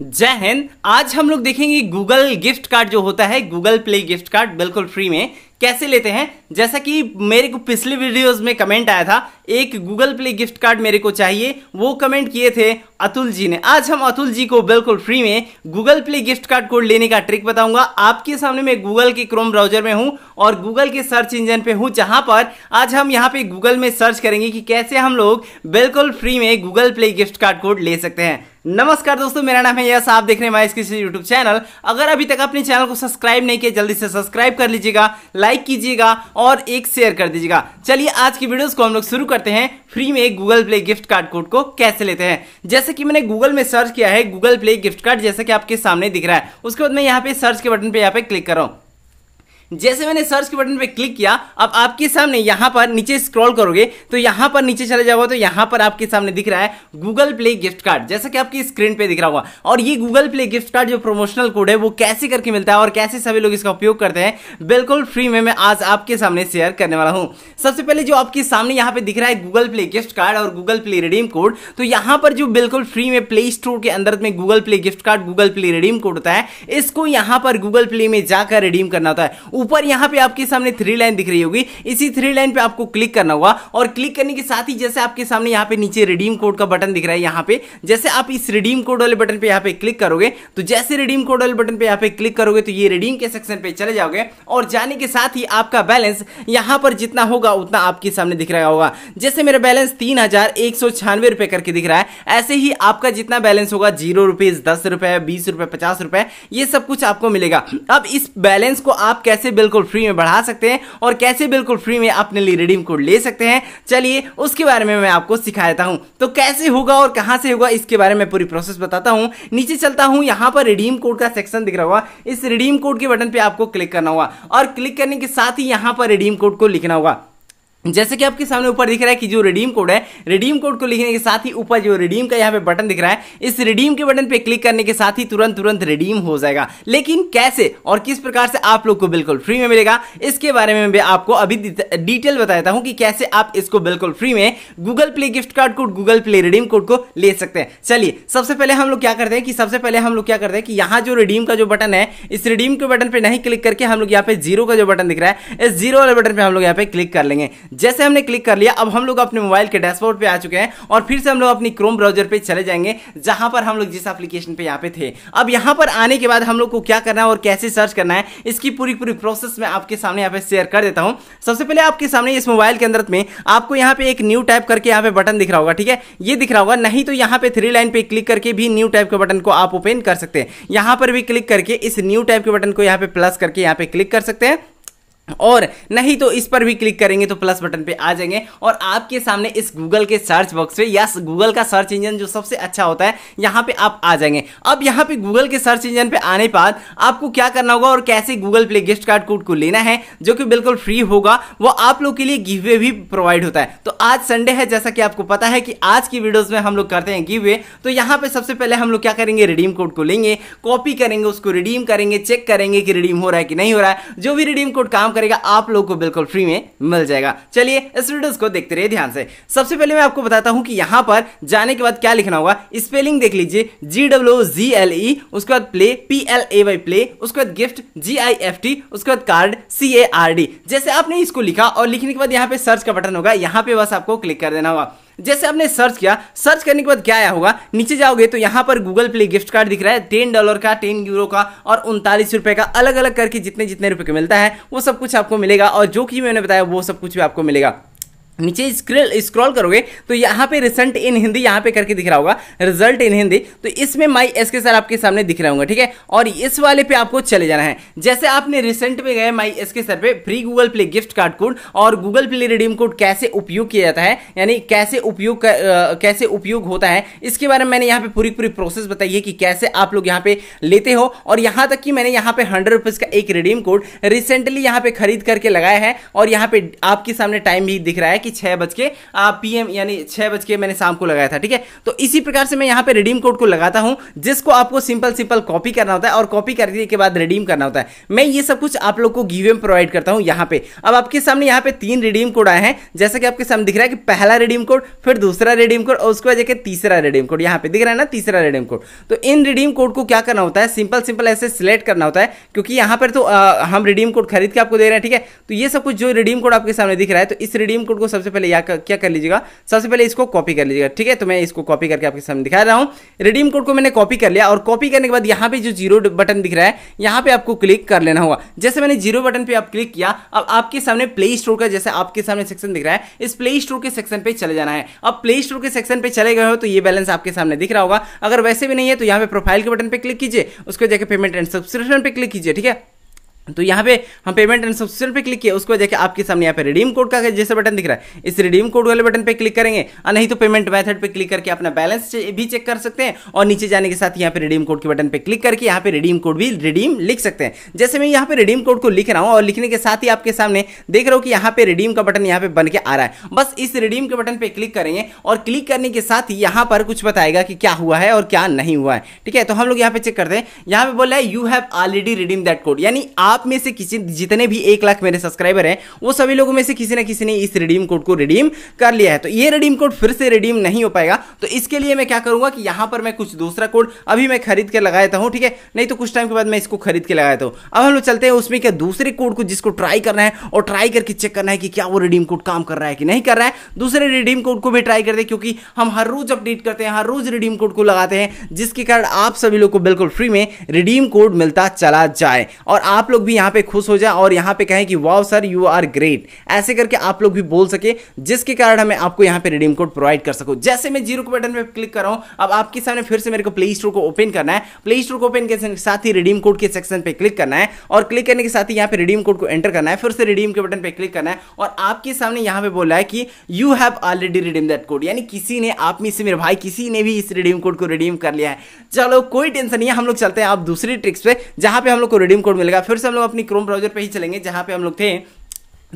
जय हिंद आज हम लोग देखेंगे गूगल गिफ्ट कार्ड जो होता है गूगल प्ले गिफ्ट कार्ड बिल्कुल फ्री में कैसे लेते हैं जैसा कि मेरे को पिछले वीडियोस में कमेंट आया था एक गूगल प्ले गिफ्ट कार्ड मेरे को चाहिए वो कमेंट किए थे अतुल जी ने आज हम अतुल जी को बिल्कुल फ्री में Google Play gift card code लेने का ट्रिक बताऊंगा आपके सामने मैं गूगल के क्रोम ब्राउजर में हूं और गूगल के सर्च इंजन पे हूं जहां पर आज हम यहां पे गूगल में सर्च करेंगे कि कैसे हम लोग बिल्कुल फ्री में Google Play gift card code ले सकते हैं नमस्कार दोस्तों मेरा नाम है यस आप देख रहे हैं माइस किसी यूट्यूब चैनल अगर अभी तक अपने चैनल को सब्सक्राइब नहीं किया जल्दी से सब्सक्राइब कर लीजिएगा लाइक कीजिएगा और एक शेयर कर दीजिएगा चलिए आज की वीडियोस को हम लोग शुरू करते हैं फ्री में Google Play gift card code को कैसे लेते हैं जैसे कि मैंने गूगल में सर्च किया है गूगल प्ले गिफ्ट कार्ड जैसे कि आपके सामने दिख रहा है उसके बाद मैं यहाँ पे सर्च के बटन पर यहाँ पे क्लिक कर रहा हूँ जैसे मैंने सर्च के बटन पे क्लिक किया अब आपके सामने यहाँ पर नीचे स्क्रॉल करोगे तो यहाँ पर नीचे चले जाओगे तो यहाँ पर आपके सामने दिख रहा है गूगल प्ले गिफ्ट कार्ड जैसा कि आपकी स्क्रीन पे दिख रहा होगा और ये गूगल प्ले गिफ्ट कार्ड जो प्रमोशनल कोड है वो कैसे करके मिलता है और कैसे सभी लोग इसका उपयोग करते हैं बिल्कुल फ्री में मैं आज आपके सामने शेयर करने वाला हूँ सबसे पहले जो आपके सामने यहाँ पे दिख रहा है गूगल प्ले गिफ्ट कार्ड और गूगल प्ले रिडीम कोड तो यहाँ पर जो बिल्कुल फ्री में प्ले स्टोर के अंदर में Google Play gift card Google Play redeem code होता है इसको यहाँ पर गूगल प्ले में जाकर रिडीम करना होता है ऊपर यहाँ पे आपके सामने थ्री लाइन दिख रही होगी इसी थ्री लाइन पे आपको क्लिक करना होगा और क्लिक करने के साथ ही जैसे आपके सामने यहाँ पे नीचे रिडीम कोड का बटन दिख रहा है यहाँ पे जैसे आप इस रिडीम कोड वाले बटन पे यहाँ पे क्लिक करोगे तो जैसे रिडीम कोड वाले बटन पे यहाँ पे क्लिक करोगे तो ये रिडीम के सेक्शन पे चले जाओगे और जाने के साथ ही आपका बैलेंस यहाँ पर जितना होगा उतना आपके सामने दिख रहा होगा जैसे मेरा बैलेंस तीन हजार एक सौ छियानवे रुपए करके दिख रहा है ऐसे ही आपका जितना बैलेंस होगा जीरो रुपीज दस रुपए बीस रुपए पचास रुपए ये सब कुछ आपको मिलेगा अब इस बैलेंस को आप कैसे बिल्कुल फ्री में बढ़ा सकते हैं और कैसे बिल्कुल फ्री में अपने लिए रिडीम कोड ले सकते हैं चलिए उसके बारे में मैं आपको सिखा देता हूँ तो कैसे होगा और कहाँ से होगा इसके बारे में पूरी प्रोसेस बताता हूँ नीचे चलता हूँ यहाँ पर रिडीम कोड का सेक्शन दिख रहा होगा इस रिडीम कोड के बटन पर आपको क्लिक करना होगा और क्लिक करने के साथ ही यहाँ पर रिडीम कोड को लिखना होगा जैसे कि आपके सामने ऊपर दिख रहा है कि जो रिडीम कोड है रिडीम कोड को लिखने के साथ ही ऊपर जो रिडीम का यहाँ पे बटन दिख रहा है इस रिडीम के बटन पे क्लिक करने के साथ ही तुरंत तुरंत रिडीम हो जाएगा लेकिन कैसे और किस प्रकार से आप लोग को बिल्कुल फ्री में मिलेगा इसके बारे में मैं आपको अभी डिटेल बताता हूँ कि कैसे आप इसको बिल्कुल फ्री में Google Play gift card code Google Play redeem code को ले सकते हैं चलिए सबसे पहले हम लोग क्या करते हैं कि सबसे पहले हम लोग क्या करते हैं कि यहाँ जो रिडीम का जो बटन है इस रिडीम के बटन पर नहीं क्लिक करके हम लोग यहाँ पे जीरो का जो बटन दिख रहा है इस जीरो वाले बटन पर हम लोग यहाँ पे क्लिक कर लेंगे जैसे हमने क्लिक कर लिया अब हम लोग अपने मोबाइल के डैशबोर्ड पे आ चुके हैं और फिर से हम लोग अपनी क्रोम ब्राउजर पे चले जाएंगे जहां पर हम लोग जिस एप्लीकेशन पे यहाँ पे थे अब यहाँ पर आने के बाद हम लोग को क्या करना है और कैसे सर्च करना है इसकी पूरी पूरी प्रोसेस मैं आपके सामने यहाँ पे शेयर कर देता हूँ सबसे पहले आपके सामने इस मोबाइल के अंदर में आपको यहाँ पे एक न्यू टाइप करके यहाँ पे बटन दिख रहा होगा ठीक है ये दिख रहा होगा नहीं तो यहाँ पे थ्री लाइन पे क्लिक करके भी न्यू टाइप के बटन को आप ओपन कर सकते हैं यहाँ पर भी क्लिक करके इस न्यू टाइप के बटन को यहाँ पे प्लस करके यहाँ पे क्लिक कर सकते हैं और नहीं तो इस पर भी क्लिक करेंगे तो प्लस बटन पे आ जाएंगे और आपके सामने इस गूगल के सर्च बॉक्स पे या गूगल का सर्च इंजन जो सबसे अच्छा होता है यहाँ पे आप आ जाएंगे अब यहाँ पे गूगल के सर्च इंजन पे आने के बाद आपको क्या करना होगा और कैसे Google Play gift card code को लेना है जो कि बिल्कुल फ्री होगा वो आप लोग के लिए गिवे भी प्रोवाइड होता है तो आज संडे है जैसा कि आपको पता है कि आज की वीडियोज में हम लोग करते हैं गिवे तो यहाँ पे सबसे पहले हम लोग क्या करेंगे रिडीम कोड को लेंगे कॉपी करेंगे उसको रिडीम करेंगे चेक करेंगे कि रिडीम हो रहा है कि नहीं हो रहा है जो भी रिडीम कोड काम करेगा आप लोगों को बिल्कुल फ्री में मिल जाएगा चलिए इस वीडियोस को देखते रहिए ध्यान से सबसे पहले मैं आपको बताता हूँ कि यहाँ पर जाने के बाद क्या लिखना होगा स्पेलिंग देख लीजिए जी डब्ल्यू जी एल ई उसके बाद play P L A Y play उसके बाद gift G I F T उसके बाद card C A R D जैसे आपने इसको लिखा और लिखने के बाद यहाँ पे सर्च का बटन होगा यहाँ पे बस आपको क्लिक कर देना होगा जैसे आपने सर्च किया सर्च करने के बाद क्या आया होगा नीचे जाओगे तो यहाँ पर गूगल प्ले गिफ्ट कार्ड दिख रहा है टेन डॉलर का टेन यूरो का और उनतालीस रुपये का अलग अलग करके जितने जितने रुपए का मिलता है वो सब कुछ आपको मिलेगा और जो कि मैंने बताया वो सब कुछ भी आपको मिलेगा नीचे स्क्रॉल स्क्रॉल करोगे तो यहाँ पे रिसेंट इन हिंदी यहाँ पे करके दिख रहा होगा रिजल्ट इन हिंदी तो इसमें माई एस के सर आपके सामने दिख रहा होगा ठीक है और इस वाले पे आपको चले जाना है जैसे आपने रिसेंट में गए माई एस के सर पे free Google Play gift card code और गूगल प्ले रिडीम कोड कैसे उपयोग किया जाता है यानी कैसे उपयोग कैसे उपयोग होता है इसके बारे में मैंने यहाँ पे पूरी पूरी प्रोसेस बताई है कि कैसे आप लोग यहाँ पे लेते हो और यहाँ तक कि मैंने यहाँ पे हंड्रेड का एक रिडीम कोड रिसेंटली यहाँ पे खरीद करके लगाया है और यहाँ पे आपके सामने टाइम भी दिख रहा है कि छह बज के पी यानी छह बज के मैंने शाम को लगाया था ठीक है तो इसी प्रकार से मैं यहां पे रिडीम कोड को लगाता हूं जिसको आपको सिंपल सिंपल कॉपी करना होता है और कॉपी करने के बाद रिडीम करना होता है मैं ये सब कुछ आप लोग को गिवे में प्रोवाइड करता हूं यहां पर अब आपके सामने यहां पर तीन रिडीम कोड आए हैं जैसे कि आपके सामने दिख रहा है कि पहला रिडीम कोड फिर दूसरा रिडीम कोड और उसके बाद देखिए तीसरा रिडीम कोड यहां पर दिख रहा है ना तीसरा रिडीम कोड तो इन रिडीम कोड को क्या करना होता है सिंपल सिंपल ऐसे सिलेक्ट करना होता है क्योंकि यहां पर तो हम रिडीम कोड खरीद के आपको दे रहे हैं ठीक है तो ये सब कुछ जो रिडीम कोड आपके सामने दिख रहा है तो इस रिडीम कोड को सबसे सबसे पहले यहाँ क्या कर लीजिएगा सबसे पहले इसको कॉपी कर लीजिएगा ठीक है तो मैं इसको कॉपी करके आपके सामने दिखा रहा हूँ रिडीम कोड को मैंने कॉपी कर लिया और कॉपी करने के बाद यहाँ पे जो जीरो बटन दिख रहा है यहाँ पे आपको क्लिक कर लेना होगा जैसे मैंने जीरो बटन पर आप क्लिक किया अब आपके सामने प्ले स्टोर का जैसे आपके सामने सेक्शन दिख रहा है इस प्ले स्टोर के सेक्शन पर चले जाना है अब प्ले स्टोर के सेक्शन पर चले गए हो तो ये बैलेंस आपके सामने दिख रहा होगा अगर वैसे भी नहीं है तो यहाँ पे प्रोफाइल के बटन पर क्लिक कीजिए उसके जाकर पेमेंट एंड सब्सक्रिप्शन पर क्लिक कीजिए ठीक है तो यहाँ पे हम पेमेंट एंड सब्सक्रिप्शन पे क्लिक किया उसको देखिए आपके सामने यहाँ पे रिडीम कोड का जैसे बटन दिख रहा है इस रिडीम कोड वाले बटन पे क्लिक करेंगे और नहीं तो पेमेंट मेथड पे क्लिक करके अपना बैलेंस भी चेक कर सकते हैं और नीचे जाने के साथ यहाँ पे रिडीम कोड के बटन पे क्लिक करके यहाँ पे रिडीम कोड भी रिडीम लिख सकते हैं जैसे मैं यहाँ पे रिडीम कोड को लिख रहा हूँ और लिखने के साथ ही आपके सामने देख रहा हूँ कि यहाँ पे रिडीम का बटन यहाँ पे बन के आ रहा है बस इस रिडीम के बटन पे क्लिक करेंगे और क्लिक करने के साथ ही यहाँ पर कुछ बताएगा कि क्या हुआ है और क्या नहीं हुआ है ठीक है तो हम लोग यहाँ पे चेक करते हैं यहाँ पे बोला है you have already redeem that code यानी आप आप में से किसी जितने भी एक लाख मेरे सब्सक्राइबर हैं वो सभी लोगों में से किसी ना किसी ने इस रिडीम कोड को रिडीम कर लिया है तो ये रिडीम कोड फिर से रिडीम नहीं हो पाएगा तो इसके लिए मैं क्या करूंगा कि यहां पर मैं कुछ दूसरा कोड अभी मैं खरीद के लगा देता हूँ ठीक है नहीं तो कुछ टाइम के बाद मैं इसको खरीद के लगाता हूं अब हम लोग चलते हैं उसमें क्या दूसरे कोड को जिसको ट्राई करना है और ट्राई करके चेक करना है कि क्या वो रिडीम कोड काम कर रहा है कि नहीं कर रहा है दूसरे रिडीम कोड को भी ट्राई करते क्योंकि हम हर रोज अपडेट करते हैं हर रोज रिडीम कोड को लगाते हैं जिसके कारण आप सभी लोग को बिल्कुल फ्री में रिडीम कोड मिलता चला जाए और आप लोग लोग भी यहाँ पे खुश हो जाए और यहाँ पे कहें कि wow sir you are great ऐसे करके आप लोग भी बोल सके जिसके कारण हमें आपको यहाँ पे रिडीम कोड प्रोवाइड कर सको जैसे मैं जीरो के बटन पर क्लिक कर रहा हूँ अब आपके सामने फिर से मेरे को प्ले स्टोर को ओपन करना है प्ले स्टोर को ओपन के साथ ही रिडीम कोड के सेक्शन पर क्लिक करना है और क्लिक करने के साथ ही यहाँ पे रिडीम कोड को एंटर करना है फिर से रिडीम के बटन पर क्लिक करना है और आपके सामने यहाँ पे बोला है कि you have already redeem that code यानी किसी ने आप में से मेरे भाई किसी ने भी इस रिडीम कोड को रिडीम कर लिया है चलो कोई टेंशन नहीं है हम लोग चलते हैं आप दूसरी ट्रिक्स पे जहां पे हम लोग को रिडीम कोड मिलेगा फिर से हम लोग अपनी क्रोम ब्राउजर पे ही चलेंगे जहाँ पे हम लोग थे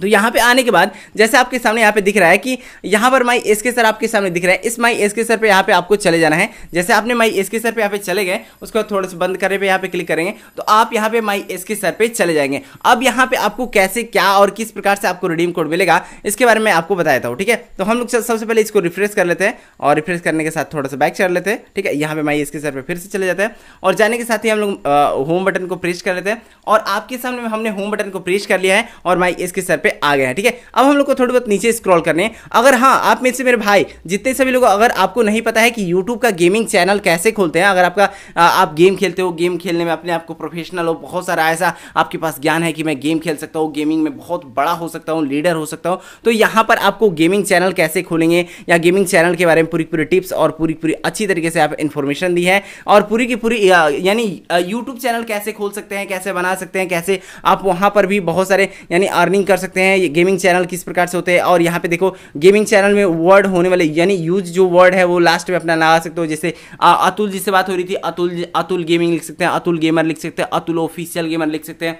तो यहाँ पे आने के बाद जैसे आपके सामने यहाँ पे दिख रहा है कि यहाँ पर माई एस के सर आपके सामने दिख रहा है इस माई एस के सर पे यहाँ पे आपको चले जाना है जैसे आपने माई एस के सर पे यहाँ पे चले गए उसको थोड़ा सा बंद करने पे यहाँ पे क्लिक करेंगे तो आप यहाँ पे माई एस के सर पे चले जाएंगे अब यहाँ पे आपको कैसे क्या और किस प्रकार से आपको रिडीम कोड मिलेगा इसके बारे में आपको बताया हूँ ठीक है तो हम लोग सबसे पहले इसको रिफ्रेश कर लेते हैं और रिफ्रेश करने के साथ थोड़ा सा बैक चढ़ लेते हैं ठीक है यहाँ पर माई एस के सर पर फिर से चले जाते हैं और जाने के साथ ही हम लोग होम बटन को प्रेस कर लेते हैं और आपके सामने हमने होम बटन को प्रेस कर लिया है और माई एस के सर पे आ गया है ठीक है अब हम लोग को थोड़ी बहुत नीचे स्क्रॉल करने हैं अगर हाँ आप में से मेरे भाई जितने सभी लोग अगर आपको नहीं पता है कि यूट्यूब का गेमिंग चैनल कैसे खोलते हैं अगर आपका आप गेम खेलते हो गेम खेलने में अपने आपको प्रोफेशनल हो बहुत सारा ऐसा आपके पास ज्ञान है कि मैं गेम खेल सकता हूँ गेमिंग में बहुत बड़ा हो सकता हूँ लीडर हो सकता हूँ तो यहाँ पर आपको गेमिंग चैनल कैसे खोलेंगे या गेमिंग चैनल के बारे में पूरी पूरी टिप्स और पूरी पूरी अच्छी तरीके से आप इन्फॉर्मेशन दी है और पूरी की पूरी यानी यूट्यूब चैनल कैसे खोल सकते हैं कैसे बना सकते हैं कैसे आप वहाँ पर भी बहुत सारे यानी अर्निंग कर सकते हैं सकते हैं ये गेमिंग चैनल किस प्रकार से होते हैं और यहाँ पे देखो गेमिंग चैनल में वर्ड होने वाले यानी यूज जो वर्ड है वो लास्ट में अपना लगा सकते हो जैसे आ, अतुल जी से बात हो रही थी अतुल अतुल गेमिंग लिख सकते हैं अतुल गेमर लिख सकते हैं अतुल ऑफिशियल गेमर लिख सकते हैं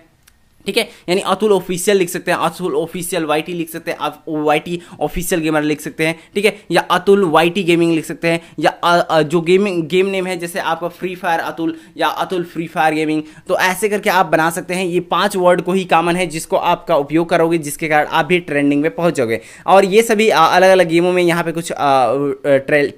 ठीक है यानी अतुल ऑफिशियल लिख सकते हैं अतुल ऑफिशियल वाईटी लिख सकते हैं आप वाईटी ऑफिशियल गेमर लिख सकते हैं ठीक है या अतुल वाईटी गेमिंग लिख सकते हैं या आ, आ, जो गेमिंग गेम नेम है जैसे आपका फ्री फायर अतुल या अतुल फ्री फायर गेमिंग तो ऐसे करके आप बना सकते हैं ये पांच वर्ड को ही कॉमन है जिसको आपका उपयोग करोगे जिसके कारण आप भी ट्रेंडिंग में पहुंच जाओगे और ये सभी अलग अलग गेमों में यहाँ पे कुछ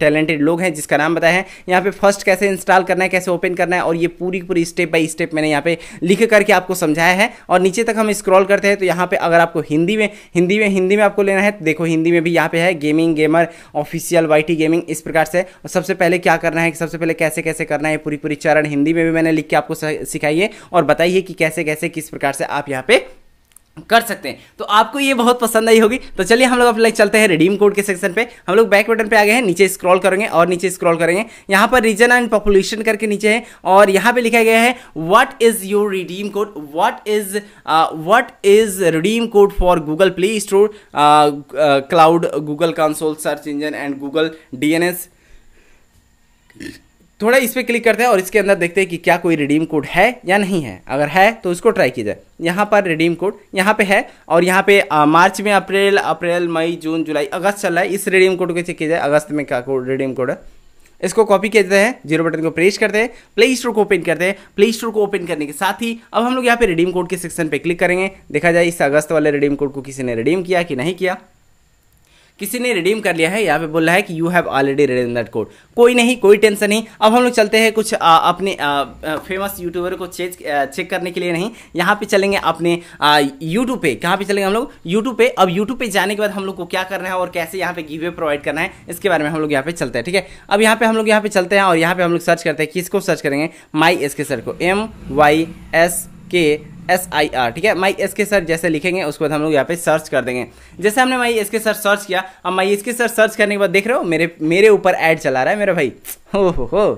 टैलेंटेड लोग हैं जिसका नाम बताया है यहाँ पे फर्स्ट कैसे इंस्टॉल करना है कैसे ओपन करना है और ये पूरी पूरी स्टेप बाई स्टेप मैंने यहाँ पे लिख करके आपको समझाया है और और नीचे तक हम स्क्रॉल करते हैं तो यहाँ पे अगर आपको हिंदी में हिंदी में हिंदी में आपको लेना है तो देखो हिंदी में भी यहाँ पे है gaming gamer official Y gaming इस प्रकार से और सबसे पहले क्या करना है सबसे पहले कैसे कैसे करना है पूरी पूरी चरण हिंदी में भी मैंने लिख के आपको सिखाइए और बताइए कि कैसे कैसे किस प्रकार से आप यहाँ पे कर सकते हैं तो आपको ये बहुत पसंद आई होगी तो चलिए हम लोग अपने चलते हैं रिडीम कोड के सेक्शन पे हम लोग बैक बटन पे आ गए हैं नीचे स्क्रॉल करेंगे और नीचे स्क्रॉल करेंगे यहाँ पर रीजन एंड पॉपुलेशन करके नीचे है और यहाँ पे लिखा गया है what is your redeem code what is what is redeem code for Google Play Store cloud Google console search engine and Google D थोड़ा इस पर क्लिक करते हैं और इसके अंदर देखते हैं कि क्या कोई रिडीम कोड है या नहीं है अगर है तो उसको ट्राई किया जाए यहाँ पर रिडीम कोड यहाँ पे है और यहाँ पे आ, मार्च में अप्रैल अप्रैल मई जून जुलाई अगस्त चल रहा है इस रिडीम कोड को चेक किया जाए अगस्त में क्या कोड रिडीम कोड है इसको कॉपी जाता है जीरो बटन को प्रेस करते हैं प्ले स्टोर को ओपन करते हैं प्ले स्टोर को ओपन करने के साथ ही अब हम लोग यहाँ पे रिडीम कोड के सेक्शन पे क्लिक करेंगे देखा जाए इस अगस्त वाले रिडीम कोड को किसी ने रिडीम किया कि नहीं किया किसी ने रिडीम कर लिया है यहाँ पे बोल रहा है कि you have already redeem that code कोई नहीं कोई टेंशन नहीं अब हम लोग चलते हैं कुछ आ, अपने आ, फेमस यूट्यूबर को चेक चेक करने के लिए नहीं यहाँ पे चलेंगे अपने यूट्यूब पे कहाँ पे चलेंगे हम लोग यूट्यूब पे अब यूट्यूब पे जाने के बाद हम लोग को क्या करना है और कैसे यहाँ पे गिवे प्रोवाइड करना है इसके बारे में हम लोग यहाँ पे चलते हैं ठीक है अब यहाँ पे हम लोग यहाँ पे चलते हैं और यहाँ पे हम लोग सर्च करते हैं किसको सर्च करेंगे माई एस के सर को M Y S K S I R ठीक है माई एस के सर जैसे लिखेंगे उसके बाद हम लोग यहाँ पे सर्च कर देंगे जैसे हमने my S K sir search किया अब my S K sir search करने के बाद देख रहे हो मेरे मेरे ऊपर ऐड चला रहा है मेरा भाई हो हो हो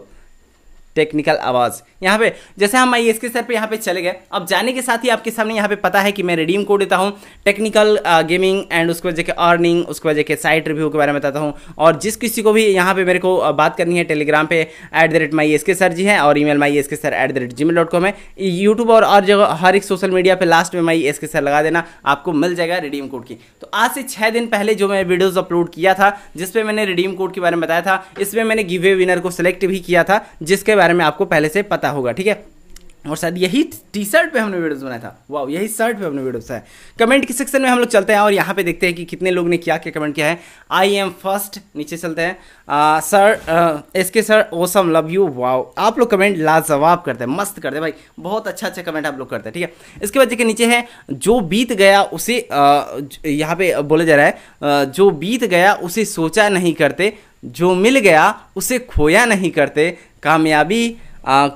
टेक्निकल आवाज़ यहाँ पे जैसे हम आई के सर पर यहाँ पे चले गए अब जाने के साथ ही आपके सामने यहाँ पे पता है कि मैं रिडीम कोड देता हूँ टेक्निकल गेमिंग एंड उसके वजह के अर्निंग उसके वजह के साइट रिव्यू के बारे में बताता हूँ और जिस किसी को भी यहाँ पे मेरे को बात करनी है टेलीग्राम पे at the rate my S K sir ji है और email my S K sir at the rate Gmail dot com है यूट्यूब और और जगह हर एक सोशल मीडिया पर लास्ट में माई एस के सर लगा देना आपको मिल जाएगा रिडीम कोड की तो आज से छः दिन पहले जो मैं वीडियोज़ अपलोड किया था जिसपे मैंने रिडीम कोड के बारे में बताया था इसमें मैंने गिवे विनर को सिलेक्ट भी किया था जिसके बारे में आपको पहले से पता होगा ठीक है और शायद यही टी शर्ट पे हमने वीडियोस बनाया था वाह यही शर्ट पे हमने वीडियोस है कमेंट के सेक्शन में हम लोग चलते हैं और यहाँ पे देखते हैं कि कितने लोग ने क्या क्या कमेंट किया है आई एम फर्स्ट नीचे चलते हैं sir S K sir awesome love you wow आप लोग कमेंट लाजवाब करते हैं मस्त करते हैं भाई बहुत अच्छा अच्छा कमेंट आप लोग करते हैं ठीक है थीके? इसके बाद देखिए नीचे है जो बीत गया उसे यहाँ पे बोला जा रहा है जो बीत गया उसे सोचा नहीं करते जो मिल गया उसे खोया नहीं करते कामयाबी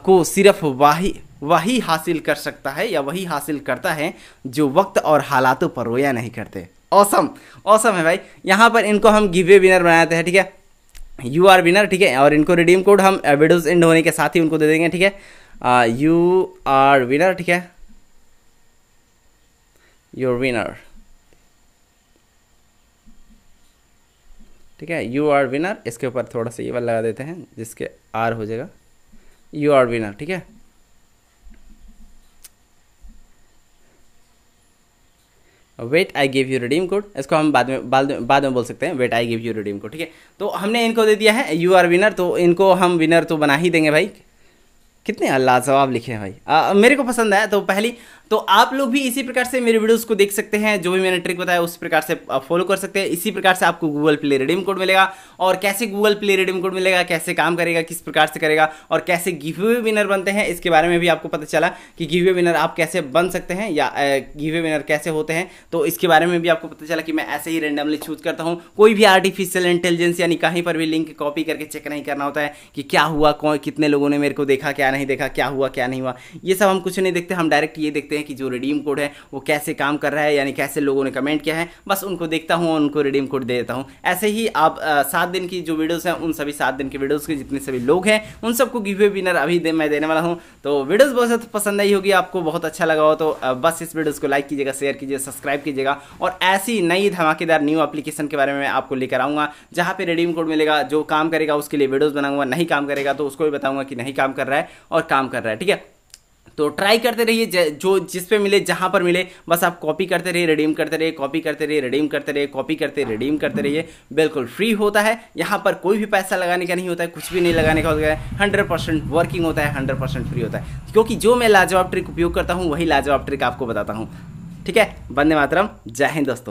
को सिर्फ वाही वही हासिल कर सकता है या वही हासिल करता है जो वक्त और हालातों पर रोया नहीं करते औसम औसम है भाई यहाँ पर इनको हम गिवे विनर बनाते हैं ठीक है यू आर विनर ठीक है और इनको रिडीम कोड हम वीडियोज एंड होने के साथ ही उनको दे देंगे ठीक है यू आर विनर ठीक है योर विनर ठीक है यू आर विनर इसके ऊपर थोड़ा सा ये वाला लगा देते हैं जिसके आर हो जाएगा यू आर विनर ठीक है wait I give you redeem code इसको हम बाद में बाद में बाद में बोल सकते हैं wait I give you redeem code ठीक है तो हमने इनको दे दिया है यू आर विनर तो इनको हम विनर तो बना ही देंगे भाई कितने अल्लाह जवाब लिखे हैं भाई आ, मेरे को पसंद आया तो पहली तो आप लोग भी इसी प्रकार से मेरे वीडियोस को देख सकते हैं जो भी मैंने ट्रिक बताया उस प्रकार से आप फॉलो कर सकते हैं इसी प्रकार से आपको गूगल प्ले रिडीम कोड मिलेगा और कैसे गूगल प्ले रिडीम कोड मिलेगा कैसे काम करेगा किस प्रकार से करेगा और कैसे गिवे विनर बनते हैं इसके बारे में भी आपको पता चला कि गिवे विनर आप कैसे बन सकते हैं या गिवे विनर कैसे होते हैं तो इसके बारे में भी आपको पता चला कि मैं ऐसे ही रेंडमली चूज करता हूँ कोई भी आर्टिफिशियल इंटेलिजेंस यानी कहीं पर भी लिंक कॉपी करके चेक नहीं करना होता है कि क्या हुआ कौन कितने लोगों ने मेरे को देखा क्या नहीं देखा क्या हुआ क्या नहीं हुआ ये सब हम कुछ नहीं देखते हम डायरेक्ट ये देखते देखते हैं कि जो रिडीम कोड है वो कैसे काम कर रहा है यानी कैसे लोगों ने कमेंट किया है बस उनको देखता हूँ और उनको रिडीम कोड दे देता हूँ ऐसे ही आप सात दिन की जो वीडियोज़ हैं उन सभी सात दिन की वीडियोज़ के जितने सभी लोग हैं उन सबको गिवे विनर अभी मैं देने वाला हूँ तो वीडियोज़ बहुत ज़्यादा पसंद आई होगी आपको बहुत अच्छा लगा हो तो बस इस वीडियोज़ को लाइक कीजिएगा शेयर कीजिएगा सब्सक्राइब कीजिएगा और ऐसी नई धमाकेदार न्यू एप्लीकेशन के बारे में आपको लेकर आऊँगा जहाँ पर रिडीम कोड मिलेगा जो काम करेगा उसके लिए वीडियोज़ बनाऊँगा नहीं काम करेगा तो उसको भी बताऊँगा कि नहीं काम कर रहा है और काम कर रहा है ठीक है तो ट्राई करते रहिए जो जिस पे मिले जहाँ पर मिले बस आप कॉपी करते रहिए रिडीम करते रहिए कॉपी करते रहिए रिडीम करते रहिए कॉपी करते रिडीम करते रहिए बिल्कुल फ्री होता है यहाँ पर कोई भी पैसा लगाने का नहीं होता है कुछ भी नहीं लगाने का होता है हंड्रेड परसेंट वर्किंग होता है हंड्रेड परसेंट फ्री होता है क्योंकि जो मैं लाजवाब ट्रिक उपयोग करता हूँ वही लाजवाब ट्रिक आपको बताता हूँ ठीक है बंदे मातरम जय हिंद दोस्तों